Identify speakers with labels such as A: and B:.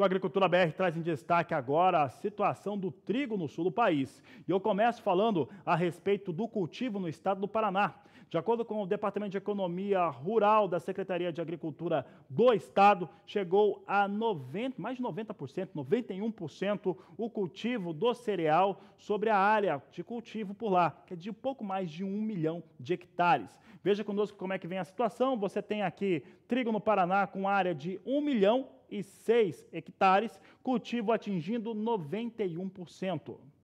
A: O Agricultura BR traz em destaque agora a situação do trigo no sul do país. E eu começo falando a respeito do cultivo no estado do Paraná. De acordo com o Departamento de Economia Rural da Secretaria de Agricultura do Estado, chegou a 90, mais de 90%, 91% o cultivo do cereal sobre a área de cultivo por lá, que é de pouco mais de 1 milhão de hectares. Veja conosco como é que vem a situação. Você tem aqui trigo no Paraná com área de 1 milhão 106 hectares, cultivo atingindo 91%.